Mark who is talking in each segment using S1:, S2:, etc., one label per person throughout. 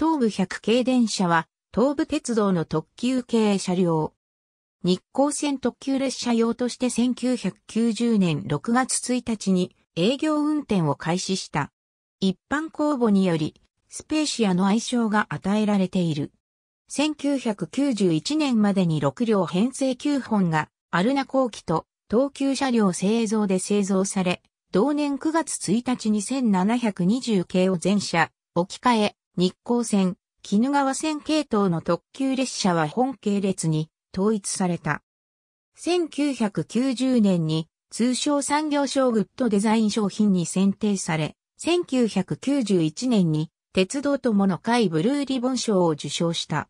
S1: 東武100系電車は、東武鉄道の特急系車両。日光線特急列車用として1990年6月1日に営業運転を開始した。一般公募により、スペーシアの愛称が与えられている。1991年までに6両編成9本が、アルナ後期と東急車両製造で製造され、同年9月1日に1720系を全車置き換え、日光線、鬼怒川線系統の特急列車は本系列に統一された。1990年に通商産業省グッドデザイン商品に選定され、1991年に鉄道友の会ブルーリボン賞を受賞した。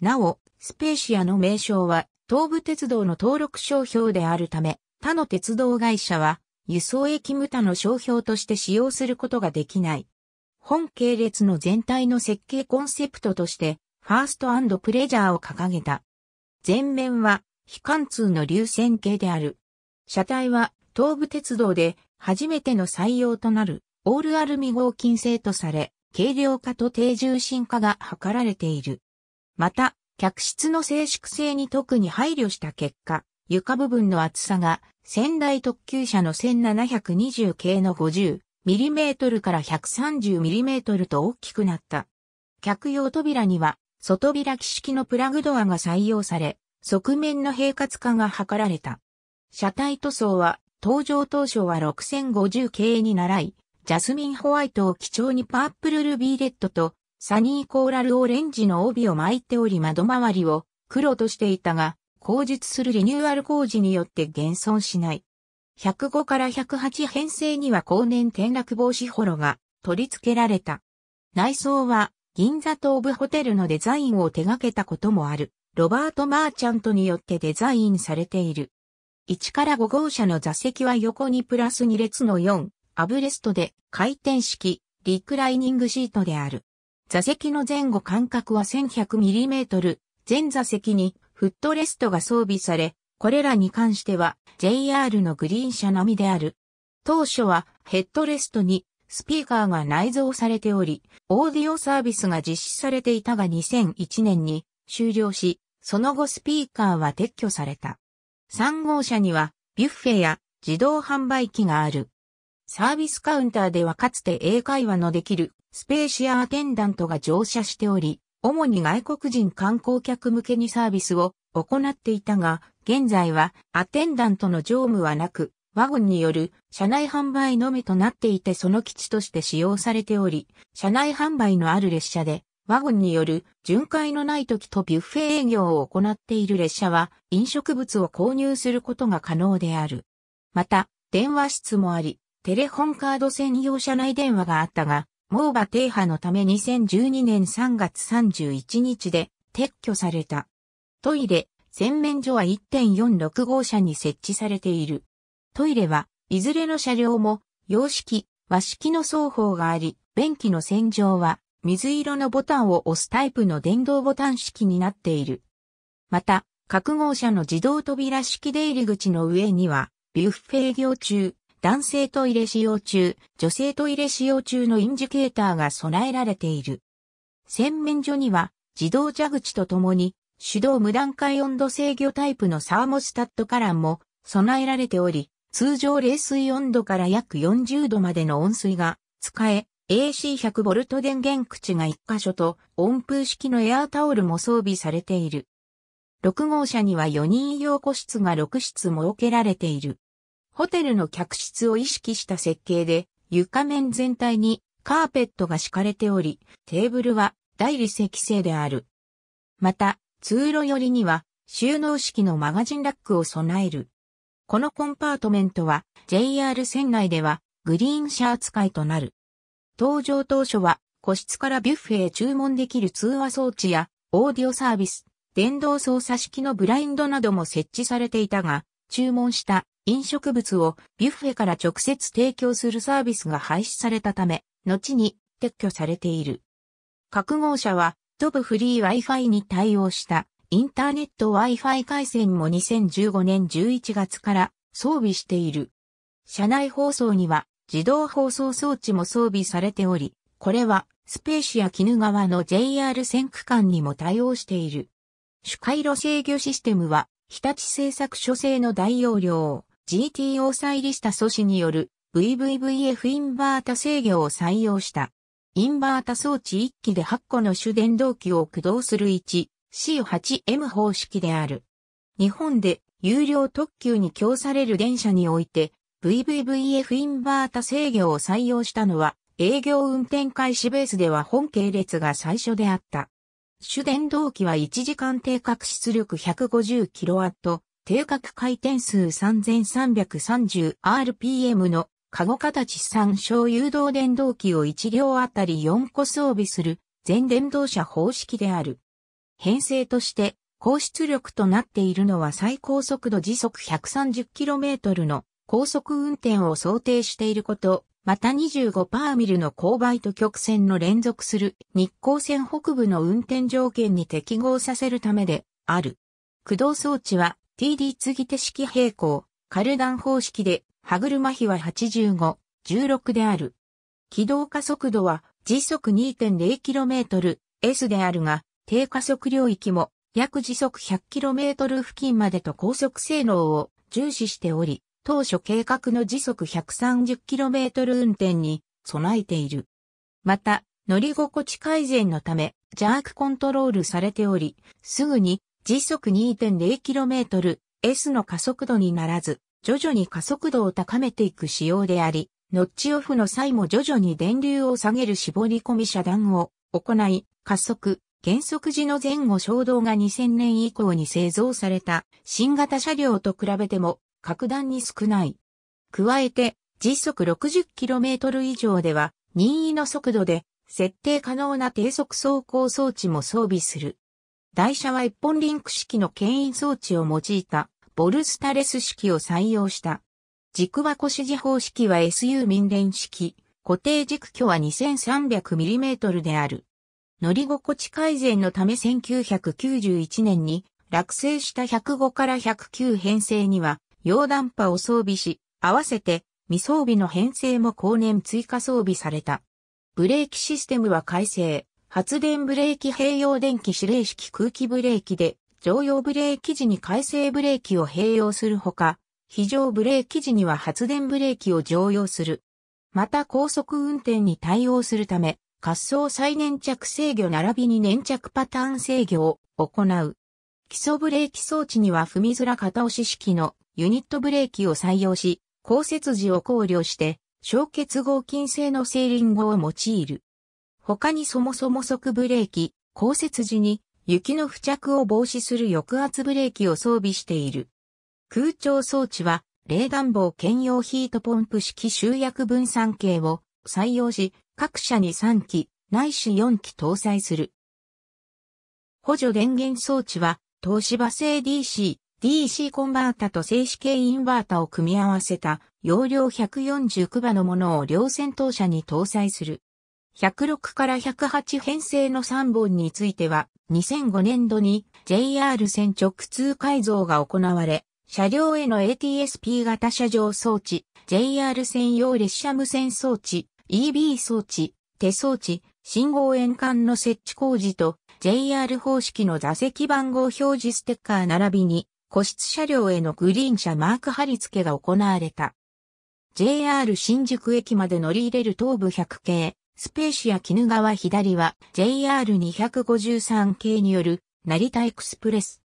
S1: なお、スペーシアの名称は東武鉄道の登録商標であるため、他の鉄道会社は輸送駅無他の商標として使用することができない。本系列の全体の設計コンセプトとして、ファーストプレジャーを掲げた。前面は、非貫通の流線形である。車体は、東武鉄道で、初めての採用となる、オールアルミ合金製とされ、軽量化と低重心化が図られている。また、客室の静粛性に特に配慮した結果、床部分の厚さが仙台特急車の1720系の50 mm から 130mm と大きくなった。客用扉には外開き式のプラグドアが採用され、側面の平滑化が図られた。車体塗装は登場当初は6050系に習い、ジャスミンホワイトを基調にパープルルビーレッドとサニーコーラルオレンジの帯を巻いており窓周りを黒としていたが、工述するリニューアル工事によって現存しない。105から108編成には後年転落防止ホロが取り付けられた。内装は銀座東部ホテルのデザインを手掛けたこともあるロバート・マーチャントによってデザインされている。1から5号車の座席は横にプラス2列の4、アブレストで回転式、リクライニングシートである。座席の前後間隔は 1100mm、全座席にフットレストが装備され、これらに関しては JR のグリーン車のみである。当初はヘッドレストにスピーカーが内蔵されており、オーディオサービスが実施されていたが2001年に終了し、その後スピーカーは撤去された。3号車にはビュッフェや自動販売機がある。サービスカウンターではかつて英会話のできるスペーシアアテンダントが乗車しており、主に外国人観光客向けにサービスを行っていたが、現在はアテンダントの乗務はなく、ワゴンによる車内販売のみとなっていてその基地として使用されており、車内販売のある列車で、ワゴンによる巡回のない時とビュッフェ営業を行っている列車は飲食物を購入することが可能である。また、電話室もあり、テレホンカード専用車内電話があったが、モーバ停波のため2012年3月31日で撤去された。トイレ、洗面所は1.46号車に設置されている。トイレはいずれの車両も洋式、和式の双方があり、便器の洗浄は水色のボタンを押すタイプの電動ボタン式になっている。また、各号車の自動扉式出入り口の上には、ビュッフェ営業中、男性トイレ使用中、女性トイレ使用中のインジケーターが備えられている。洗面所には自動蛇口とともに手動無段階温度制御タイプのサーモスタットカランも備えられており、通常冷水温度から約40度までの温水が使え、AC100V 電源口が1箇所と温風式のエアータオルも装備されている。6号車には4人用個室が6室設けられている。ホテルの客室を意識した設計で床面全体にカーペットが敷かれており、テーブルは大理石製である。また、通路寄りには収納式のマガジンラックを備える。このコンパートメントは JR 線内ではグリーン車扱いとなる。登場当初は個室からビュッフェへ注文できる通話装置やオーディオサービス、電動操作式のブラインドなども設置されていたが、注文した飲食物をビュッフェから直接提供するサービスが廃止されたため、後に撤去されている。格号車は飛ぶフリー Wi-Fi に対応したインターネット Wi-Fi 回線も2015年11月から装備している。車内放送には自動放送装置も装備されており、これはスペーシア絹川の JR 線区間にも対応している。主回路制御システムは日立製作所製の大容量 GT サ再リスタ素子による VVVF インバータ制御を採用した。インバータ装置1機で8個の主電動機を駆動する 1C8M 方式である。日本で有料特急に供される電車において VVVF インバータ制御を採用したのは営業運転開始ベースでは本系列が最初であった。主電動機は1時間定格出力 150kW、定格回転数 3330rpm のカゴ形三小誘導電動機を1両あたり4個装備する全電動車方式である。編成として高出力となっているのは最高速度時速 130km の高速運転を想定していること、また25パーミルの勾配と曲線の連続する日光線北部の運転条件に適合させるためである。駆動装置は TD 継ぎ手式平行、カルダン方式で歯車比は85、16である。軌道加速度は時速 2.0km、S であるが、低加速領域も約時速 100km 付近までと高速性能を重視しており、当初計画の時速 130km 運転に備えている。また、乗り心地改善のため、ジャークコントロールされており、すぐに時速 2.0km、S の加速度にならず、徐々に加速度を高めていく仕様であり、ノッチオフの際も徐々に電流を下げる絞り込み遮断を行い、加速、減速時の前後衝動が2000年以降に製造された新型車両と比べても格段に少ない。加えて、時速 60km 以上では任意の速度で設定可能な低速走行装置も装備する。台車は一本リンク式の牽引装置を用いたボルスタレス式を採用した。軸箱腰示方式は SU 民連式、固定軸距は 2300mm である。乗り心地改善のため1991年に落成した105から109編成には溶断波を装備し、合わせて未装備の編成も後年追加装備された。ブレーキシステムは改正、発電ブレーキ併用電気指令式空気ブレーキで常用ブレーキ時に回生ブレーキを併用するほか、非常ブレーキ時には発電ブレーキを常用する。また高速運転に対応するため、滑走再粘着制御並びに粘着パターン制御を行う。基礎ブレーキ装置には踏みづら片押し式のユニットブレーキを採用し、降雪時を考慮して、小結合金製のセーリングを用いる。他にそもそも即ブレーキ、降雪時に雪の付着を防止する抑圧ブレーキを装備している。空調装置は、冷暖房兼用ヒートポンプ式集約分散系を採用し、各社に3機、内視4機搭載する。補助電源装置は、東芝製 DC、DC コンバータと静止系インバータを組み合わせた容量149場のものを両先頭車に搭載する。106から108編成の3本については、2005年度に JR 線直通改造が行われ、車両への ATSP 型車上装置、JR 専用列車無線装置、EB 装置、手装置、信号円管の設置工事と JR 方式の座席番号表示ステッカー並びに個室車両へのグリーン車マーク貼り付けが行われた。JR 新宿駅まで乗り入れる東部100系スペーシア絹川左は JR253 系による成田エクスプレス。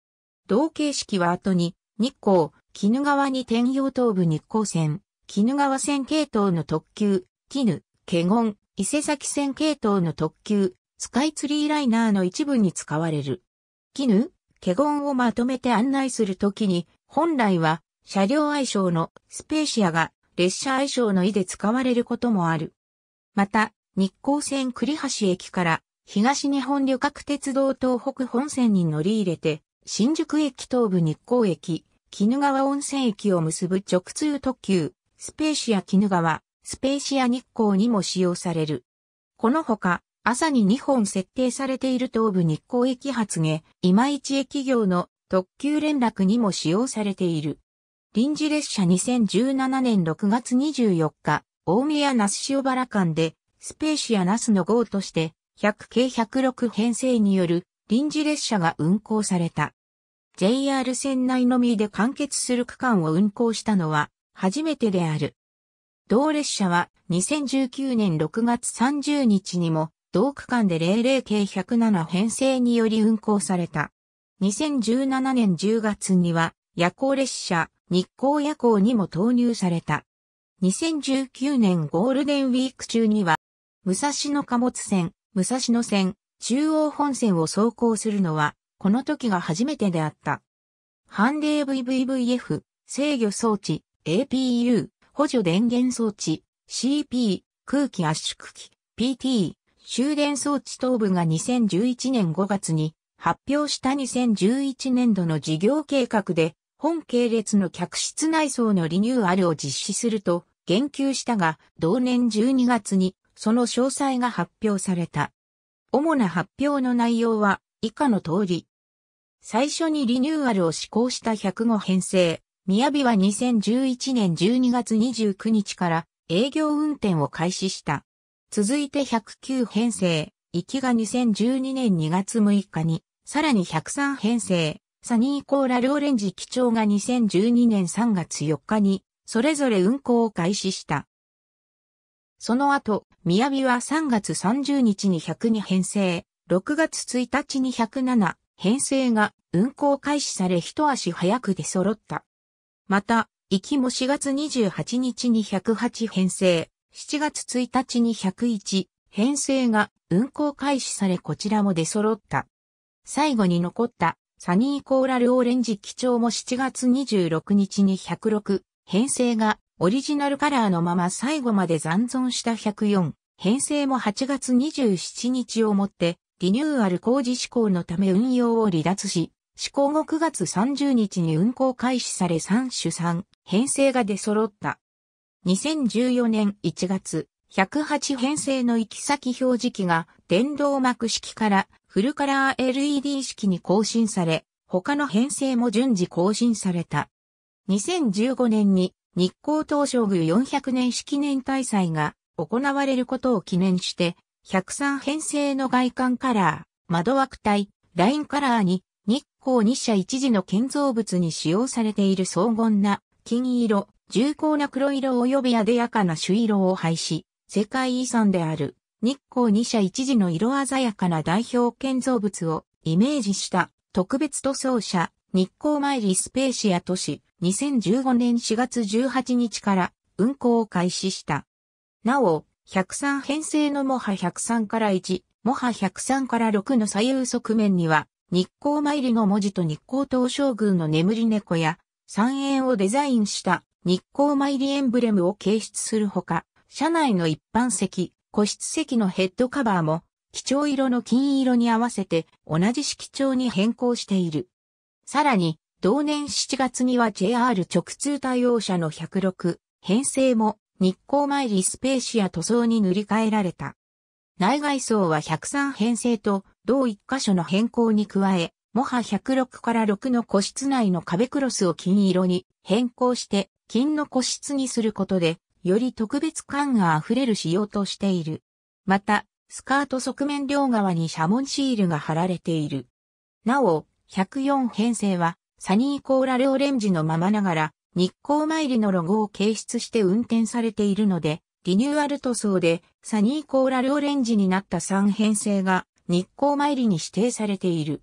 S1: 同形式は後に日光、絹川に転用東部日光線、絹川線系統の特急、絹、ゴン、伊勢崎線系統の特急、スカイツリーライナーの一部に使われる。絹、ゴンをまとめて案内するときに、本来は車両愛称のスペーシアが列車愛称の意で使われることもある。また、日光線栗橋駅から東日本旅客鉄道東北本線に乗り入れて、新宿駅東部日光駅、鬼怒川温泉駅を結ぶ直通特急、スペーシア鬼怒川、スペーシア日光にも使用される。このほか、朝に2本設定されている東部日光駅発下、今市駅業の特急連絡にも使用されている。臨時列車2017年6月24日、大宮那須塩原間でスペーシアナスの号として、100系106編成による臨時列車が運行された。JR 線内のみで完結する区間を運行したのは初めてである。同列車は2019年6月30日にも同区間で00系107編成により運行された。2017年10月には夜行列車日光夜行にも投入された。2019年ゴールデンウィーク中には武蔵野貨物線、武蔵野線、中央本線を走行するのは、この時が初めてであった。ハンデー VVVF、制御装置、APU、補助電源装置、CP、空気圧縮機、PT、終電装置等部が2011年5月に発表した2011年度の事業計画で、本系列の客室内装のリニューアルを実施すると言及したが、同年12月にその詳細が発表された。主な発表の内容は以下の通り。最初にリニューアルを施行した105編成、雅は2011年12月29日から営業運転を開始した。続いて109編成、行きが2012年2月6日に、さらに103編成、サニーコーラルオレンジ基調が2012年3月4日に、それぞれ運行を開始した。その後、宮城は3月30日に102編成、6月1日に107編成が運行開始され一足早く出揃った。また、行きも4月28日に108編成、7月1日に101編成が運行開始されこちらも出揃った。最後に残ったサニーコーラルオレンジ基調も7月26日に106編成がオリジナルカラーのまま最後まで残存した104、編成も8月27日をもって、リニューアル工事施行のため運用を離脱し、施行後9月30日に運行開始され3種3、編成が出揃った。2014年1月、108編成の行き先表示器が電動膜式からフルカラー LED 式に更新され、他の編成も順次更新された。2015年に日光東照宮400年式年大祭が行われることを記念して、103編成の外観カラー、窓枠帯、ラインカラーに日光日社一時の建造物に使用されている荘厳な金色、重厚な黒色及び艶やかな朱色を配し、世界遺産である日光二社一時の色鮮やかな代表建造物をイメージした特別塗装車日光参りスペーシア都市2015年4月18日から運行を開始した。なお、103編成のモハ103から1、モハ103から6の左右側面には、日光参りの文字と日光東照宮の眠り猫や、三円をデザインした日光参りエンブレムを掲出するほか、車内の一般席、個室席のヘッドカバーも、基調色の金色に合わせて同じ色調に変更している。さらに、同年7月には JR 直通対応車の106編成も日光参りスペーシア塗装に塗り替えられた。内外装は103編成と同1箇所の変更に加え、モハ106から6の個室内の壁クロスを金色に変更して金の個室にすることで、より特別感が溢れる仕様としている。また、スカート側面両側にシャモンシールが貼られている。なお、104編成はサニーコーラルオレンジのままながら、日光参りのロゴを掲出して運転されているので、リニューアル塗装でサニーコーラルオレンジになった3編成が日光参りに指定されている。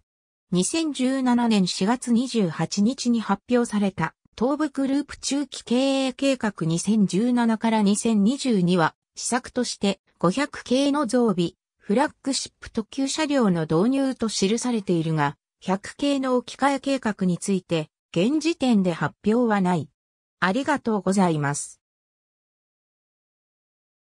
S1: 2017年4月28日に発表された東部グループ中期経営計画2017から2022は施策として500系の増備、フラッグシップ特急車両の導入と記されているが、100系の置き換え計画について、現時点で発表はない。ありがとうございます。